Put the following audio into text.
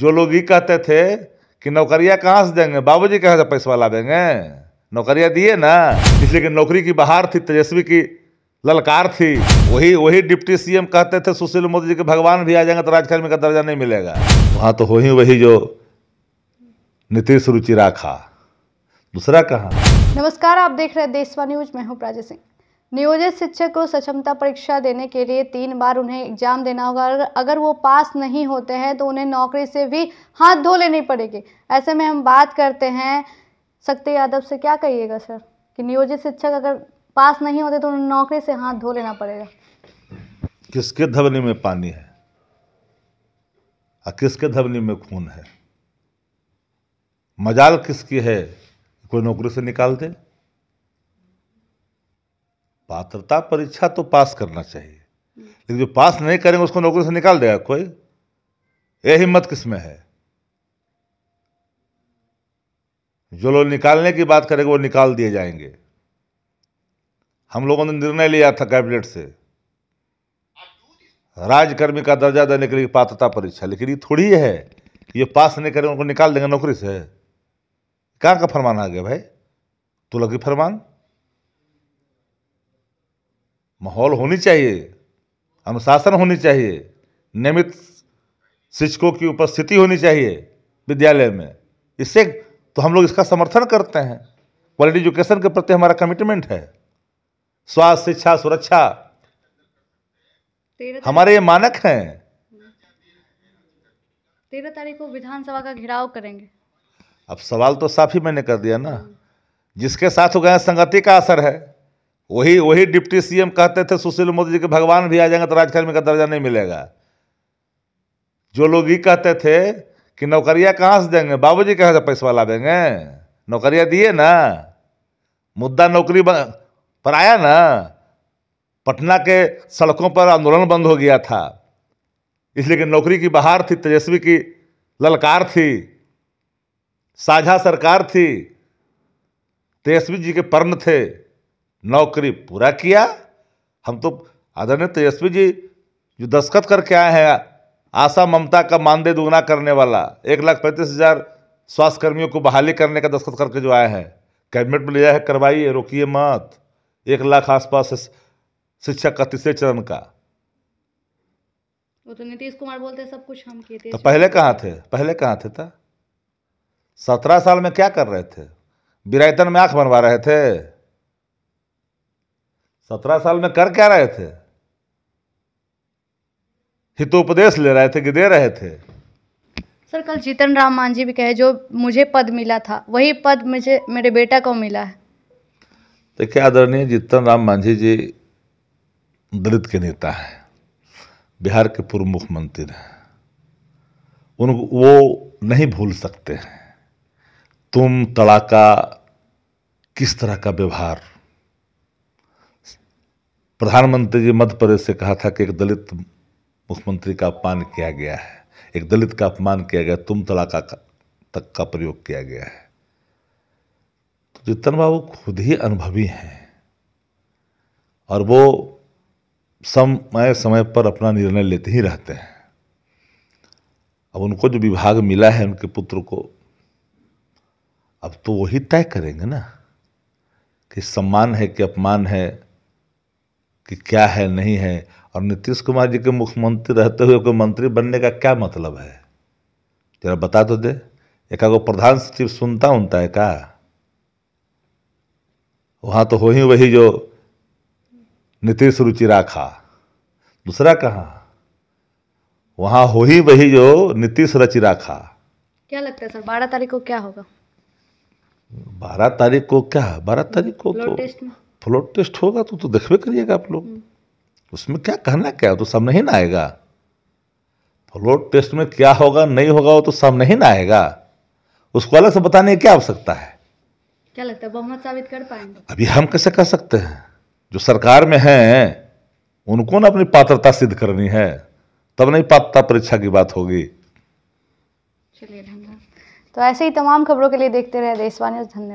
जो लोग ये कहते थे कि नौकरिया कहाँ से देंगे बाबूजी कहाँ से पैसा ला देंगे नौकरिया दिए ना इसलिए कि नौकरी की बाहर थी तेजस्वी की ललकार थी वही वही डिप्टी सीएम कहते थे सुशील मोदी जी के भगवान भी आ जाएंगे तो राजकारण में का दर्जा नहीं मिलेगा वहाँ तो हो ही वही जो नीतीश रुचि राखा दूसरा कहाँ नमस्कार आप देख रहे हैं देशवा न्यूज मैं हूँ प्राजय सिंह नियोजित शिक्षक को सक्षमता परीक्षा देने के लिए तीन बार उन्हें एग्जाम देना होगा अगर वो पास नहीं होते हैं तो उन्हें नौकरी से भी हाथ धो लेनी पड़ेगी ऐसे में हम बात करते हैं शक्ति यादव से क्या कहिएगा सर कि नियोजित शिक्षक अगर पास नहीं होते तो उन्हें नौकरी से हाथ धो लेना पड़ेगा किसके धबनी में पानी है और किसके धबनी में खून है मजाल किसकी है कोई नौकरी से निकाल दे पात्रता परीक्षा तो पास करना चाहिए लेकिन जो पास नहीं करेंगे उसको नौकरी से निकाल देगा कोई ये हिम्मत किसमें है जो लोग निकालने की बात करेंगे वो निकाल दिए जाएंगे हम लोगों ने निर्णय लिया था कैबिनेट से राजकर्मी का दर्जा देने के लिए पात्रता परीक्षा लेकिन ये थोड़ी है ये पास नहीं करेंगे उनको निकाल देंगे नौकरी से कहाँ का फरमान आ गया भाई तुलक लगी फरमान माहौल होनी चाहिए अनुशासन होनी चाहिए नियमित शिक्षकों की उपस्थिति होनी चाहिए विद्यालय में इससे तो हम लोग इसका समर्थन करते हैं क्वालिटी एजुकेशन के प्रति हमारा कमिटमेंट है स्वास्थ्य शिक्षा सुरक्षा हमारे ये मानक हैं तेरह तारीख को विधानसभा का घेराव करेंगे अब सवाल तो साफ ही मैंने कर दिया ना जिसके साथ हो गए संगति का असर है वही वही डिप्टी सीएम कहते थे सुशील मोदी जी के भगवान भी आ जाएंगे तो राजकर्मी का दर्जा नहीं मिलेगा जो लोग ये कहते थे कि नौकरियां कहाँ से देंगे बाबूजी कहाँ से पैसा देंगे नौकरियां दिए ना मुद्दा नौकरी पर आया ना पटना के सड़कों पर आंदोलन बंद हो गया था इसलिए कि नौकरी की बहार थी तेजस्वी की ललकार थी साझा सरकार थी तेजस्वी जी के पर्ण थे नौकरी पूरा किया हम तो आदरणीय तेजस्वी जी जो दस्खत करके आए हैं आशा ममता का मानदेय दुगना करने वाला एक लाख पैंतीस हज़ार स्वास्थ्य कर्मियों को बहाली करने का दस्खत करके जो आए हैं कैबिनेट में लिया है करवाइए रोकिए मत एक लाख आसपास शिक्षा का तीसरे चरण का वो तो नीतीश कुमार बोलते सब कुछ हम किए थे तो पहले कहाँ थे पहले कहाँ थे था सत्रह साल में क्या कर रहे थे बिरायतन में आंख बनवा रहे थे सत्रह साल में कर क्या रहे थे हितोपदेश ले रहे थे कि दे रहे थे सर कल जीतन राम मांझी भी कहे जो मुझे पद मिला था वही पद मुझे मेरे बेटा को मिला है देखिये आदरणीय जीतन राम मांझी जी दलित के नेता हैं बिहार के पूर्व मुख्यमंत्री हैं उन वो नहीं भूल सकते हैं तुम तड़ाका किस तरह का व्यवहार प्रधानमंत्री जी मध्य प्रदेश से कहा था कि एक दलित मुख्यमंत्री का अपमान किया गया है एक दलित का अपमान किया गया तुम तलाका तक का प्रयोग किया गया है तो जितन बाबू खुद ही अनुभवी हैं और वो समय समय पर अपना निर्णय लेते ही रहते हैं अब उनको जो विभाग मिला है उनके पुत्र को अब तो वही तय करेंगे ना कि सम्मान है कि अपमान है कि क्या है नहीं है और नीतीश कुमार जी के मुख्यमंत्री रहते हुए कोई मंत्री बनने का क्या मतलब है जरा बता तो दे एक को प्रधान सचिव सुनता उनता है का वहाँ तो हो ही वही जो नीतीश रुचि राखा दूसरा कहाँ वहाँ हो ही वही जो नीतीश रचि राखा क्या लगता है सर बारह तारीख को क्या होगा बारह तारीख को क्या बारह तारीख को, को तो ब्लड टेस्ट होगा तो तो देखबे करिएगा आप लोग उसमें क्या कहना क्या तो सामने ही ना आएगा ब्लड टेस्ट में क्या होगा नहीं होगा वो तो सामने ही ना आएगा उसको अलग से बताने की क्या आवश्यकता है क्या लगता है बहुमत साबित कर पाएंगे अभी हम कैसे कह सकते हैं जो सरकार में है उनको ना अपनी पात्रता सिद्ध करनी है तब नहीं पात्रता परीक्षा की बात होगी चलिए धन्यवाद तो ऐसे ही तमाम खबरों के लिए देखते रहे देशवाणी धन्यवाद